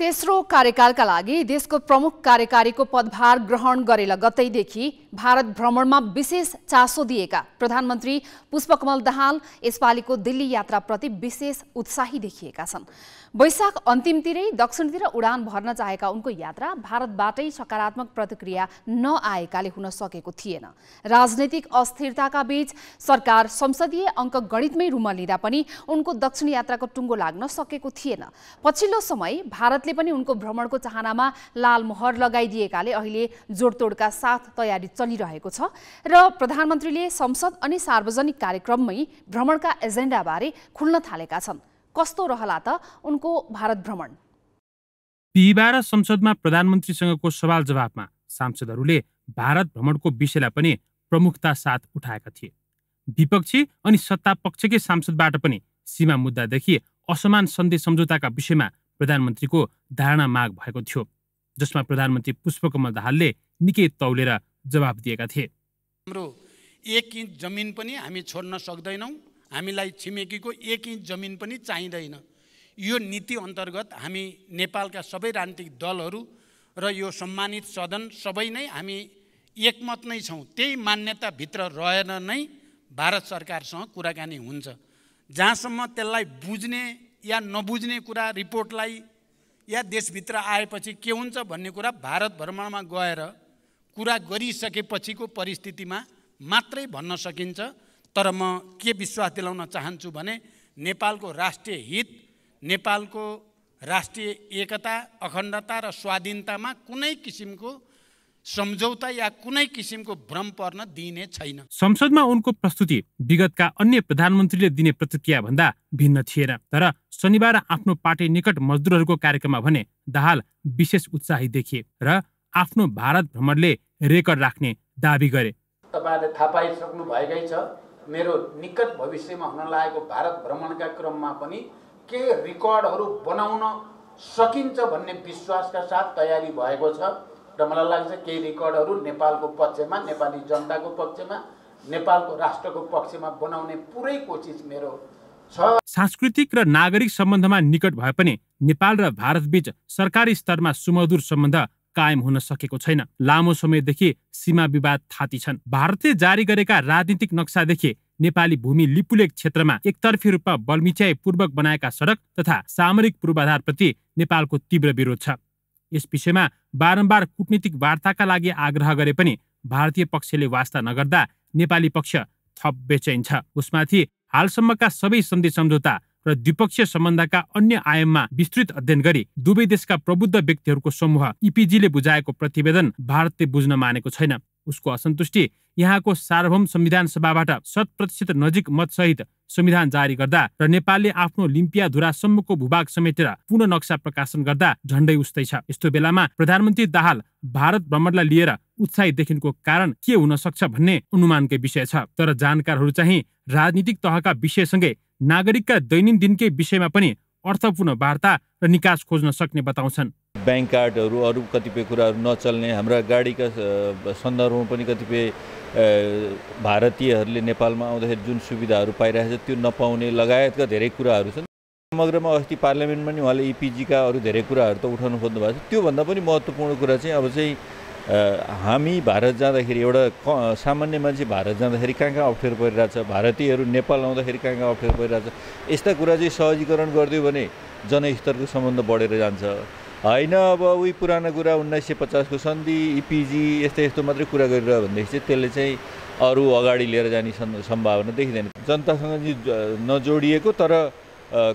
तेस्रो कार्यकालका लागि देशको प्रमुख कार्यकारीको पदभार ग्रहण गरे लगतैदेखि भारत भ्रमणमा विशेष चासो दिएका प्रधानमन्त्री पुष्पकमल दाहाल यसपालिको दिल्ली यात्राप्रति विशेष उत्साही देखिएका छन् वैशाख अन्तिमतिरै दक्षिणतिर उडान भर्न चाहेका उनको यात्रा भारतबाटै सकारात्मक प्रतिक्रिया नआएकाले हुन सकेको थिएन राजनैतिक अस्थिरताका बीच सरकार संसदीय अङ्कगणितमै रुमलिँदा पनि उनको दक्षिण यात्राको टुङ्गो लाग्न सकेको थिएन पछिल्लो समय भारतले भारतले पनि उनको भ्रमणको चाहनामा लाल मोहर लगाइदिएकाले अहिले जोडतोडका साथ तयारी चलिरहेको छ र प्रधानमन्त्रीले संसद अनि सार्वजनिक कार्यक्रममै भ्रमणका एजेन्डाबारे खुल्न थालेका छन् कस्तो रहला त उनको भारत भ्रमण बिहिबार संसदमा प्रधानमन्त्रीसँगको सवाल जवाफमा सांसदहरूले भारत भ्रमणको विषयलाई पनि प्रमुखता साथ उठाएका थिए विपक्षी अनि सत्तापक्षकै सांसदबाट पनि सीमा मुद्दादेखि असमान सन्धि सम्झौताका विषयमा प्रधानमन्त्रीको धारणा माग भएको थियो जसमा प्रधानमन्त्री पुष्पकमल दाहालले निकै तौलेर जवाब दिएका थिए हाम्रो एक इन्च जमिन पनि हामी छोड्न सक्दैनौँ हामीलाई छिमेकीको एक इन्च जमिन पनि चाहिँदैन यो नीति अन्तर्गत हामी नेपालका सबै राजनीतिक दलहरू र यो सम्मानित सदन सबै नै हामी एकमत नै छौँ त्यही मान्यताभित्र रहेर नै भारत सरकारसँग कुराकानी हुन्छ जहाँसम्म त्यसलाई बुझ्ने या नबुझ्ने कुरा रिपोर्टलाई या देशभित्र आएपछि के हुन्छ भन्ने कुरा भारत भ्रमणमा गएर कुरा गरिसकेपछिको परिस्थितिमा मात्रै भन्न सकिन्छ तर म के विश्वास दिलाउन चाहन्छु भने नेपालको राष्ट्रिय हित नेपालको राष्ट्रिय एकता अखण्डता र स्वाधीनतामा कुनै किसिमको सम्झौता या कुनै किसिमको भ्रम पर्न दिइने छैन संसदमा उनको प्रस्तुति विगतका अन्य प्रधानमन्त्रीले दिने प्रतिक्रिया भन्दा भिन्न थिएन तर शनिबार आफ्नो पार्टी निकट मजदुरहरूको कार्यक्रममा भने दाहाल विशेष उत्साही देखिए र आफ्नो भारत भ्रमणले रेकर्ड राख्ने दावी गरे तपाईँहरूले थाहा पाइसक्नु भएकै छ मेरो निकट भविष्यमा हुन लागेको भारत भ्रमणका क्रममा पनि के रेकर्डहरू बनाउन सकिन्छ भन्ने विश्वासका साथ तयारी भएको छ र मलाई लाग्छ केही रेकर्डहरू नेपालको पक्षमा नेपाली जनताको पक्षमा नेपालको राष्ट्रको पक्षमा बनाउने पुरै कोसिस मेरो छ सांस्कृतिक र नागरिक सम्बन्धमा निकट भए पनि नेपाल र भारत भारतबीच सरकारी स्तरमा सुमधुर सम्बन्ध कायम हुन सकेको छैन लामो समयदेखि सीमा विवाद थाती छन् भारतले जारी गरेका राजनीतिक नक्सादेखि नेपाली भूमि लिपुलेक क्षेत्रमा एकतर्फी रूपमा बलमिच्याई पूर्वक बनाएका सडक तथा सामरिक पूर्वाधारप्रति नेपालको तीव्र विरोध छ यस विषयमा बारम्बार कूटनीतिक वार्ताका लागि आग्रह गरे पनि भारतीय पक्षले वास्ता नगर्दा नेपाली पक्ष थप बेचाइन्छ छ उसमाथि हालसम्मका सबै सन्धि सम्झौता र द्विपक्षीय सम्बन्धका अन्य आयाममा विस्तृत अध्ययन गरी दुवै देशका प्रबुद्ध व्यक्तिहरूको समूह इपिजीले बुझाएको प्रतिवेदन भारतले बुझ्न मानेको छैन उसको असन्तुष्टि यहाँको सार्वभौम संविधान सभाबाट शत प्रतिशत नजिक मतसहित संविधान जारी गर्दा र नेपालले आफ्नो लिम्पिया धुरासम्मको भूभाग समेटेर पुनः नक्सा प्रकाशन गर्दा झण्डै उस्तै छ यस्तो बेलामा प्रधानमन्त्री दाहाल भारत भ्रमणलाई लिएर देखिनुको कारण के हुन सक्छ भन्ने अनुमानकै विषय छ तर जानकारहरू चाहिँ राजनीतिक तहका विषयसँगै नागरिकका दिनकै विषयमा पनि अर्थपूर्ण वार्ता र निकास खोज्न सक्ने बताउँछन् ब्याङ्क कार्डहरू अरू कतिपय कुराहरू नचल्ने हाम्रा गाडीका सन्दर्भमा पनि कतिपय भारतीयहरूले नेपालमा आउँदाखेरि जुन सुविधाहरू पाइरहेको छ त्यो नपाउने लगायतका धेरै कुराहरू छन् समग्रमा अस्ति पार्लियामेन्टमा नि उहाँले इपिजीका अरू धेरै कुराहरू त उठाउनु खोज्नु भएको छ त्योभन्दा पनि महत्त्वपूर्ण कुरा चाहिँ अब चाहिँ हामी भारत जाँदाखेरि एउटा क सामान्य मान्छे भारत जाँदाखेरि कहाँ कहाँ अप्ठ्यारो परिरहेछ भारतीयहरू नेपाल आउँदाखेरि कहाँ कहाँ अप्ठ्यारो परिरहेछ यस्ता कुरा चाहिँ सहजीकरण गरिदियो भने जनस्तरको सम्बन्ध बढेर जान्छ होइन अब उही पुरानो कुरा उन्नाइस सय पचासको सन्धि इपिजी यस्तै यस्तो मात्रै कुरा गरिरह्यो भनेदेखि चाहिँ त्यसले चाहिँ अरू अगाडि लिएर जाने सम्भावना देखिँदैन जनतासँग नजोडिएको तर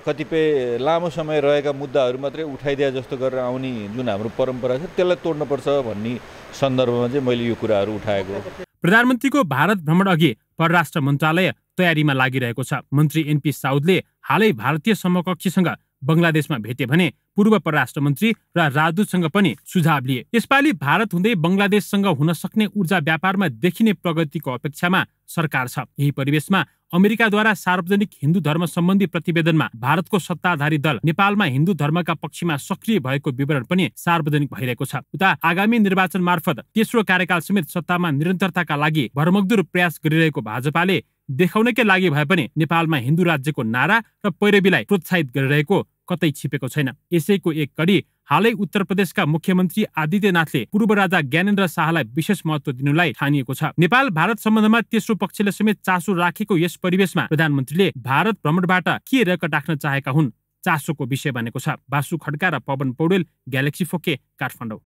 कतिपय लामो समय रहेका मुद्दाहरू मात्रै उठाइदिए जस्तो गरेर आउने जुन हाम्रो परम्परा छ त्यसलाई तोड्नुपर्छ भन्ने सन्दर्भमा चाहिँ मैले यो कुराहरू उठाएको प्रधानमन्त्रीको भारत भ्रमण अघि परराष्ट्र मन्त्रालय तयारीमा लागिरहेको छ मन्त्री एनपी साउदले हालै भारतीय समकक्षीसँग बङ्गलादेशमा भेटे भने पूर्व परराष्ट्र मन्त्री र राजदूतसँग पनि सुझाव लिए यसपालि भारत हुँदै बङ्गलादेशसँग हुन सक्ने ऊर्जा व्यापारमा देखिने प्रगतिको अपेक्षामा सरकार छ यही परिवेशमा अमेरिकाद्वारा सार्वजनिक हिन्दू धर्म सम्बन्धी प्रतिवेदनमा भारतको सत्ताधारी दल नेपालमा हिन्दू धर्मका पक्षमा सक्रिय भएको विवरण पनि सार्वजनिक भइरहेको छ उता आगामी निर्वाचन मार्फत तेस्रो कार्यकाल समेत सत्तामा निरन्तरताका लागि भरमग्दुर प्रयास गरिरहेको भाजपाले देखाउनकै लागि भए पनि नेपालमा हिन्दू राज्यको नारा र पैरवीलाई प्रोत्साहित गरिरहेको कतै छिपेको छैन यसैको एक कडी हालै उत्तर प्रदेशका मुख्यमन्त्री आदित्यनाथले पूर्व राजा ज्ञानेन्द्र शाहलाई विशेष महत्व दिनुलाई ठानिएको छ नेपाल भारत सम्बन्धमा तेस्रो पक्षले समेत चासो राखेको यस परिवेशमा प्रधानमन्त्रीले भारत भ्रमणबाट के रेकर्ड राख्न चाहेका हुन् चासोको विषय बनेको छ बासु खड्का र पवन पौडेल ग्यालेक्सी फोके काठमाडौँ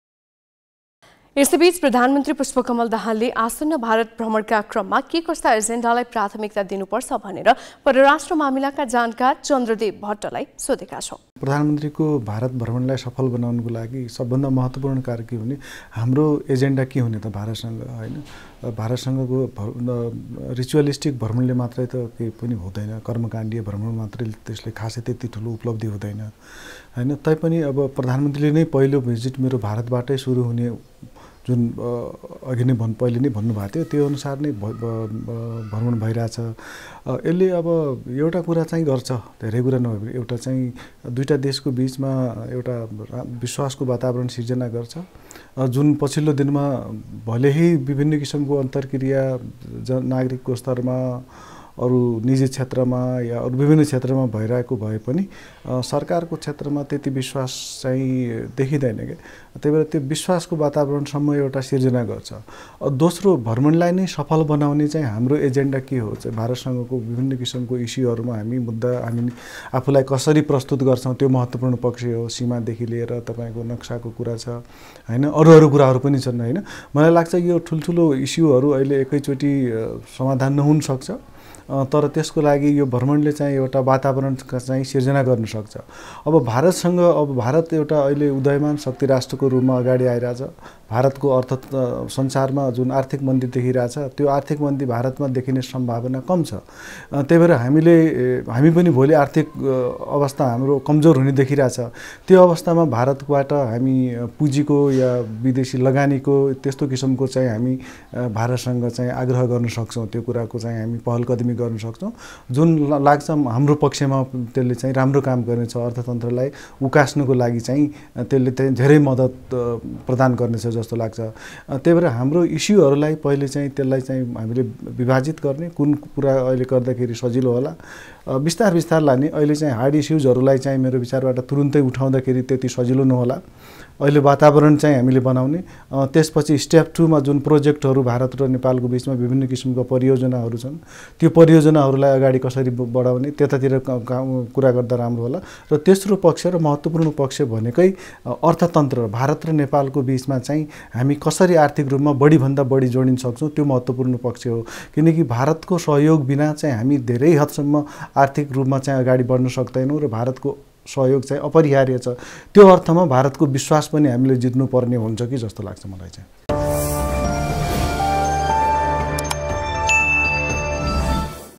यसैबीच प्रधानमन्त्री पुष्पकमल दाहालले आसन्न भारत भ्रमणका क्रममा के कस्ता एजेन्डालाई प्राथमिकता दिनुपर्छ भनेर परराष्ट्र मामिलाका जानकार चन्द्रदेव भट्टलाई सोधेका छौँ प्रधानमन्त्रीको भारत भ्रमणलाई सफल बनाउनुको लागि सबभन्दा महत्त्वपूर्ण कार्य के हुने हाम्रो एजेन्डा के हुने त भारतसँग होइन भारतसँगको रिचुअलिस्टिक भ्रमणले मात्रै त केही पनि हुँदैन कर्मकाण्डीय भ्रमण मात्रै त्यसले खासै त्यति ठुलो उपलब्धि हुँदैन होइन तैपनि अब प्रधानमन्त्रीले नै पहिलो भिजिट मेरो भारतबाटै सुरु हुने जुन अघि नै भन् पहिले नै भन्नुभएको थियो त्यो अनुसार नै भ्रमण भइरहेछ यसले अब एउटा कुरा चाहिँ गर्छ धेरै कुरा नभए पनि एउटा चाहिँ दुईवटा देशको बिचमा एउटा विश्वासको वातावरण सिर्जना गर्छ जुन पछिल्लो दिनमा भलेही विभिन्न किसिमको अन्तर्क्रिया जन नागरिकको स्तरमा अरू निजी क्षेत्रमा या अरू विभिन्न क्षेत्रमा भइरहेको भए पनि सरकारको क्षेत्रमा त्यति विश्वास चाहिँ देखिँदैन क्या त्यही भएर त्यो विश्वासको वातावरणसम्म एउटा सिर्जना गर्छ दोस्रो भ्रमणलाई नै सफल बनाउने चाहिँ हाम्रो एजेन्डा के हो चाहिँ भारतसँगको विभिन्न किसिमको इस्युहरूमा हामी मुद्दा हामी आफूलाई कसरी प्रस्तुत गर्छौँ त्यो महत्त्वपूर्ण पक्ष हो सीमादेखि लिएर तपाईँको नक्साको कुरा छ होइन अरू अरू कुराहरू पनि छन् होइन मलाई लाग्छ यो ठुल्ठुलो इस्युहरू अहिले एकैचोटि समाधान नहुन सक्छ तर त्यसको लागि यो भ्रमणले चाहिँ एउटा वातावरण चाहिँ सिर्जना गर्न सक्छ अब भारतसँग अब भारत एउटा अहिले उदयमान शक्ति राष्ट्रको रूपमा अगाडि आइरहेछ भारतको अर्थ संसारमा जुन आर्थिक मन्दी देखिरहेछ त्यो आर्थिक मन्दी भारतमा देखिने सम्भावना कम छ त्यही भएर हामीले हामी पनि भोलि आर्थिक अवस्था हाम्रो कमजोर हुने देखिरहेछ त्यो अवस्थामा भारतबाट हामी पुँजीको या विदेशी लगानीको त्यस्तो किसिमको चाहिँ हामी भारतसँग चाहिँ आग्रह गर्न सक्छौँ त्यो कुराको चाहिँ हामी पहल बदमी गर्न सक्छौँ जुन लाग्छ हाम्रो पक्षमा त्यसले चाहिँ राम्रो काम गर्नेछ अर्थतन्त्रलाई उकास्नुको लागि चाहिँ त्यसले चाहिँ धेरै मद्दत प्रदान गर्नेछ जस्तो लाग्छ त्यही भएर हाम्रो इस्युहरूलाई पहिले चाहिँ त्यसलाई चाहिँ हामीले विभाजित गर्ने कुन कुरा अहिले गर्दाखेरि सजिलो होला बिस्तार बिस्तार लाने अहिले चाहिँ हार्ड इस्युजहरूलाई चाहिँ मेरो विचारबाट तुरुन्तै उठाउँदाखेरि त्यति सजिलो नहोला अहिले वातावरण चाहिँ हामीले बनाउने त्यसपछि स्टेप टूमा जुन प्रोजेक्टहरू भारत र नेपालको बिचमा विभिन्न किसिमको परियोजनाहरू छन् त्यो परियोजनाहरूलाई अगाडि कसरी बढाउने त्यतातिर कुरा गर्दा राम्रो होला र तेस्रो पक्ष र महत्त्वपूर्ण पक्ष भनेकै अर्थतन्त्र भारत र नेपालको बिचमा चाहिँ हामी कसरी आर्थिक रूपमा बढीभन्दा बढी जोडिन सक्छौँ त्यो महत्त्वपूर्ण पक्ष हो किनकि भारतको सहयोग बिना चाहिँ हामी धेरै हदसम्म आर्थिक रूपमा चाहिँ अगाडि बढ्न सक्दैनौँ र भारतको सहयोग चाहिँ अपरिहार्य छ त्यो अर्थमा भारतको विश्वास पनि हामीले जित्नुपर्ने हुन्छ कि जस्तो लाग्छ मलाई चाहिँ